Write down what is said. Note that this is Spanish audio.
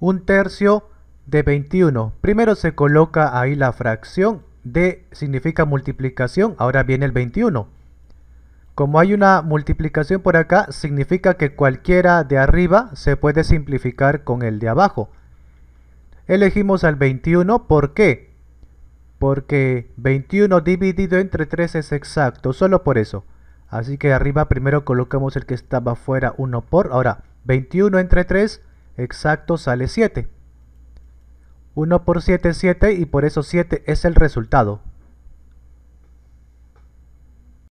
un tercio de 21. Primero se coloca ahí la fracción D significa multiplicación, ahora viene el 21. Como hay una multiplicación por acá, significa que cualquiera de arriba se puede simplificar con el de abajo. Elegimos al 21, ¿por qué? Porque 21 dividido entre 3 es exacto, solo por eso. Así que arriba primero colocamos el que estaba fuera 1 por, ahora 21 entre 3 Exacto, sale 7. 1 por 7 es 7 y por eso 7 es el resultado.